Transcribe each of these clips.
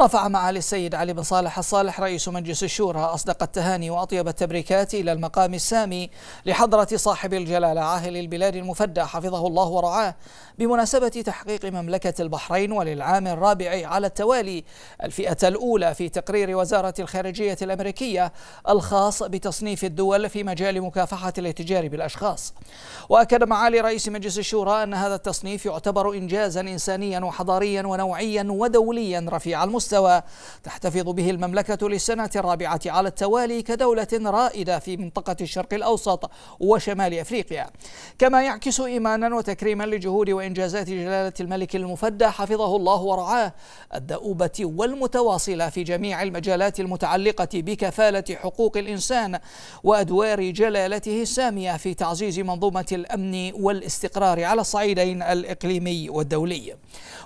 رفع معالي السيد علي بن صالح الصالح رئيس مجلس الشورى أصدق التهاني وأطيب التبريكات إلى المقام السامي لحضرة صاحب الجلالة عاهل البلاد المفدى حفظه الله ورعاه بمناسبة تحقيق مملكة البحرين وللعام الرابع على التوالي الفئة الأولى في تقرير وزارة الخارجية الأمريكية الخاص بتصنيف الدول في مجال مكافحة الاتجار بالأشخاص وأكد معالي رئيس مجلس الشورى أن هذا التصنيف يعتبر إنجازا إنسانيا وحضاريا ونوعيا ودوليا رفيع المستوى مستوى تحتفظ به المملكة للسنة الرابعة على التوالي كدولة رائدة في منطقة الشرق الأوسط وشمال أفريقيا كما يعكس إيمانا وتكريما لجهود وإنجازات جلالة الملك المفدى حفظه الله ورعاه الدؤوبة والمتواصلة في جميع المجالات المتعلقة بكفالة حقوق الإنسان وأدوار جلالته السامية في تعزيز منظومة الأمن والاستقرار على الصعيدين الإقليمي والدولي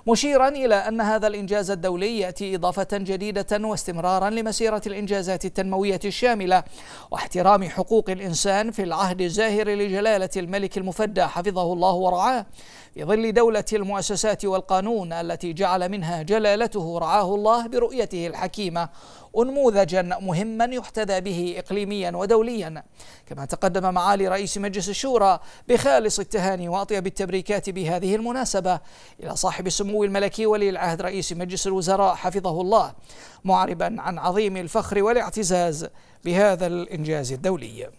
مشيرا إلى أن هذا الإنجاز الدولي يأتي إضافة جديدة واستمرارا لمسيرة الإنجازات التنموية الشاملة واحترام حقوق الإنسان في العهد الزاهر لجلالة الملك المفدى حفظه الله ورعاه في ظل دولة المؤسسات والقانون التي جعل منها جلالته رعاه الله برؤيته الحكيمة انموذجا مهما يحتذى به إقليميا ودوليا كما تقدم معالي رئيس مجلس الشورى بخالص التهاني وأطيب التبريكات بهذه المناسبة إلى صاحب السمو الملكي ولي العهد رئيس مجلس الوزراء حفظه الله معربا عن عظيم الفخر والاعتزاز بهذا الإنجاز الدولي